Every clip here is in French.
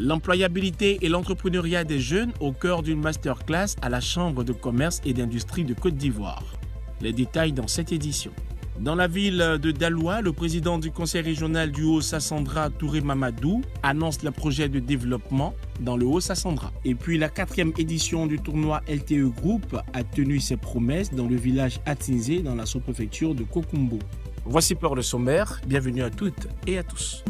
L'employabilité et l'entrepreneuriat des jeunes au cœur d'une masterclass à la Chambre de commerce et d'industrie de Côte d'Ivoire. Les détails dans cette édition. Dans la ville de Daloa, le président du conseil régional du Haut-Sassandra, Touré Mamadou, annonce le projet de développement dans le Haut-Sassandra. Et puis la quatrième édition du tournoi LTE Group a tenu ses promesses dans le village Atinze dans la sous-préfecture de Kokumbo. Voici pour le sommaire. Bienvenue à toutes et à tous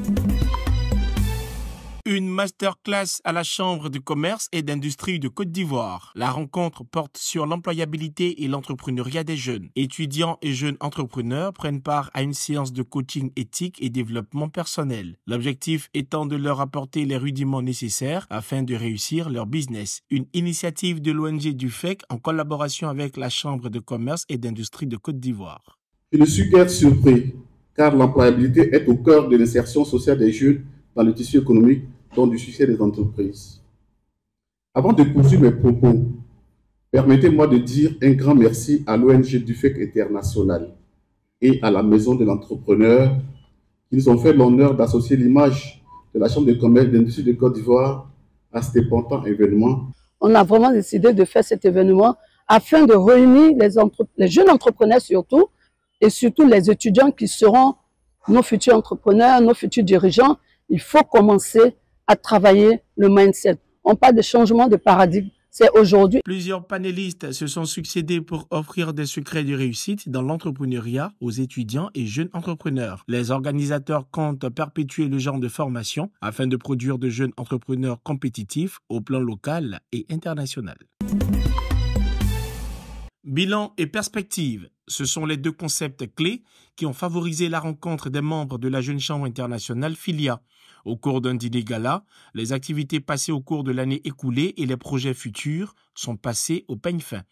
une masterclass à la Chambre de commerce et d'industrie de Côte d'Ivoire. La rencontre porte sur l'employabilité et l'entrepreneuriat des jeunes. Étudiants et jeunes entrepreneurs prennent part à une séance de coaching éthique et développement personnel. L'objectif étant de leur apporter les rudiments nécessaires afin de réussir leur business. Une initiative de l'ONG du FEC en collaboration avec la Chambre de commerce et d'industrie de Côte d'Ivoire. Je ne suis surpris, car l'employabilité est au cœur de l'insertion sociale des jeunes dans le tissu économique dans du succès des entreprises. Avant de poursuivre mes propos, permettez-moi de dire un grand merci à l'ONG du FEC International et à la Maison de l'Entrepreneur qui nous ont fait l'honneur d'associer l'image de la Chambre de commerce d'industrie de Côte d'Ivoire à cet important événement. On a vraiment décidé de faire cet événement afin de réunir les, les jeunes entrepreneurs surtout et surtout les étudiants qui seront nos futurs entrepreneurs, nos futurs dirigeants. Il faut commencer à travailler le mindset. On parle de changement de paradigme. C'est aujourd'hui. Plusieurs panélistes se sont succédés pour offrir des secrets de réussite dans l'entrepreneuriat aux étudiants et jeunes entrepreneurs. Les organisateurs comptent perpétuer le genre de formation afin de produire de jeunes entrepreneurs compétitifs au plan local et international. Bilan et perspectives. Ce sont les deux concepts clés qui ont favorisé la rencontre des membres de la Jeune Chambre internationale FILIA. Au cours d'un dîner gala, les activités passées au cours de l'année écoulée et les projets futurs sont passés au peigne fin.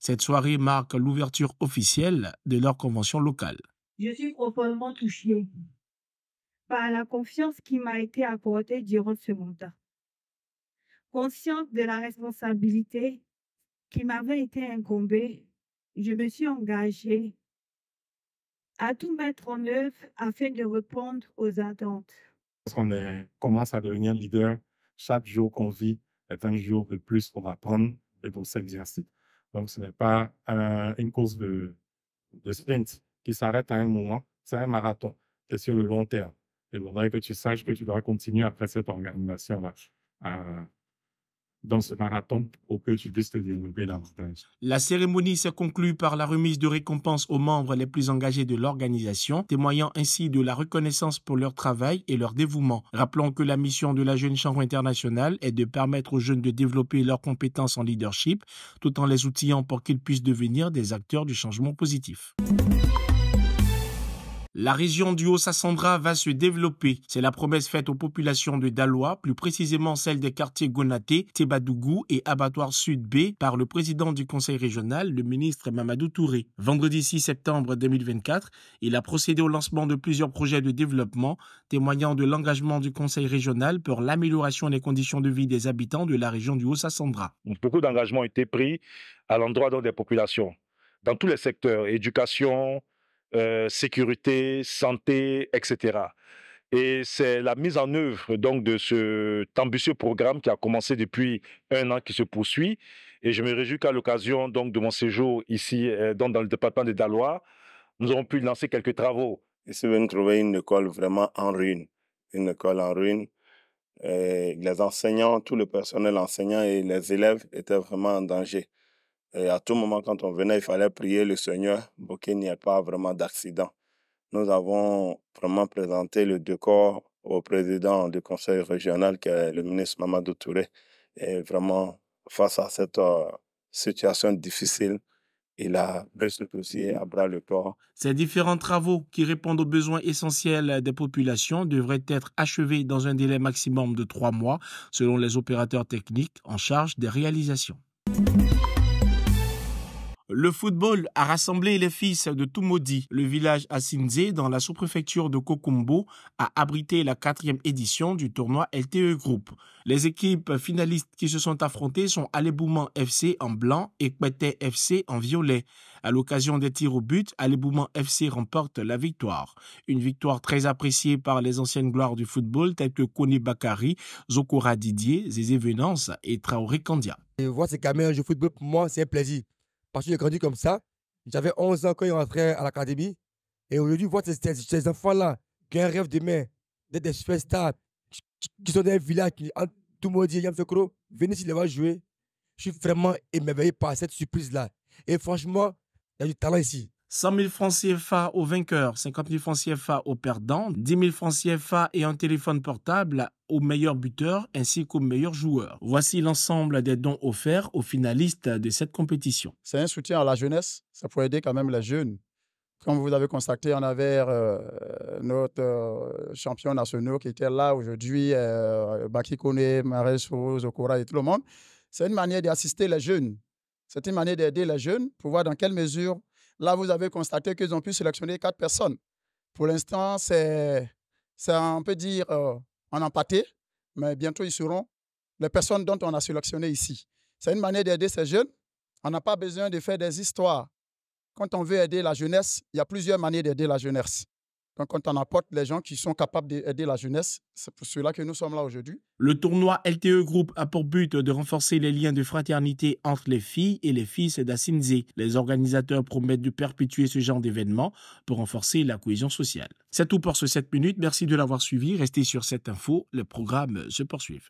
Cette soirée marque l'ouverture officielle de leur convention locale. Je suis profondément touchée par la confiance qui m'a été accordée durant ce mandat. Consciente de la responsabilité qui m'avait été incombée je me suis engagée à tout mettre en œuvre afin de répondre aux attentes. Parce qu'on commence à devenir leader, chaque jour qu'on vit est un jour de plus pour apprendre et pour s'exercer. Donc, ce n'est pas une course de, sprint qui s'arrête à un moment, c'est un marathon, c'est sur le long terme. Et il faudrait que tu saches que tu dois continuer après cette organisation-là dans ce marathon pour que tu La cérémonie s'est conclue par la remise de récompenses aux membres les plus engagés de l'organisation, témoignant ainsi de la reconnaissance pour leur travail et leur dévouement. Rappelons que la mission de la Jeune Chambre internationale est de permettre aux jeunes de développer leurs compétences en leadership, tout en les outillant pour qu'ils puissent devenir des acteurs du changement positif. La région du Haut-Sassandra va se développer. C'est la promesse faite aux populations de Dalois, plus précisément celle des quartiers Gonaté, Tebadougou et Abattoir Sud B par le président du conseil régional, le ministre Mamadou Touré. Vendredi 6 septembre 2024, il a procédé au lancement de plusieurs projets de développement, témoignant de l'engagement du conseil régional pour l'amélioration des conditions de vie des habitants de la région du Haut-Sassandra. Beaucoup d'engagements ont été pris à l'endroit des populations, dans tous les secteurs, éducation, euh, sécurité, santé, etc. Et c'est la mise en œuvre donc de cet ambitieux programme qui a commencé depuis un an, qui se poursuit. Et je me réjouis qu'à l'occasion donc de mon séjour ici, euh, dans, le département de Dalois, nous avons pu lancer quelques travaux. Ici, vous trouver une école vraiment en ruine, une école en ruine. Euh, les enseignants, tout le personnel enseignant et les élèves étaient vraiment en danger. Et à tout moment, quand on venait, il fallait prier le Seigneur pour qu'il n'y ait pas vraiment d'accident. Nous avons vraiment présenté le décor au président du conseil régional, qui est le ministre Mamadou Touré. Et vraiment, face à cette euh, situation difficile, il a pris le dossier à bras le corps. Ces différents travaux qui répondent aux besoins essentiels des populations devraient être achevés dans un délai maximum de trois mois, selon les opérateurs techniques en charge des réalisations. Le football a rassemblé les fils de Tumodi. Le village Asinze, dans la sous-préfecture de Kokumbo, a abrité la quatrième édition du tournoi LTE Group. Les équipes finalistes qui se sont affrontées sont Alebouman FC en blanc et Kwete FC en violet. À l'occasion des tirs au but, Alebouman FC remporte la victoire. Une victoire très appréciée par les anciennes gloires du football telles que Koné Bakari, Zokora Didier, Zézé Venance et Traoré Kandia. Et voir ces caméras de football, pour moi, c'est un plaisir parce que j'ai grandi comme ça. J'avais 11 ans quand ils rentraient à l'académie. Et aujourd'hui, voir ces, enfants-là qui ont un rêve demain, d'être des superstars, qui, sont dans un village, qui, tout le monde dit, Yam Sokro, venez voir jouer. Je suis vraiment émerveillé par cette surprise-là. Et franchement, il y a du talent ici. 100 000 francs CFA aux vainqueurs, 50 000 francs CFA aux perdants, 10 000 francs CFA et un téléphone portable au meilleur buteur ainsi qu'au meilleurs joueur. Voici l'ensemble des dons offerts aux finalistes de cette compétition. C'est un soutien à la jeunesse, ça pourrait aider quand même les jeunes. Comme vous avez constaté, on avait euh, notre euh, champion national qui était là aujourd'hui, euh, Baki Kone, Okora et tout le monde. C'est une manière d'assister les jeunes. C'est une manière d'aider les jeunes pour voir dans quelle mesure Là, vous avez constaté qu'ils ont pu sélectionner quatre personnes. Pour l'instant, c'est, on peut dire, en euh, empâté, mais bientôt, ils seront les personnes dont on a sélectionné ici. C'est une manière d'aider ces jeunes. On n'a pas besoin de faire des histoires. Quand on veut aider la jeunesse, il y a plusieurs manières d'aider la jeunesse quand on apporte les gens qui sont capables d'aider la jeunesse, c'est pour cela que nous sommes là aujourd'hui. Le tournoi LTE Group a pour but de renforcer les liens de fraternité entre les filles et les fils d'Assinzé. Les organisateurs promettent de perpétuer ce genre d'événement pour renforcer la cohésion sociale. C'est tout pour ce 7 minutes. Merci de l'avoir suivi. Restez sur cette info. Le programme se poursuit.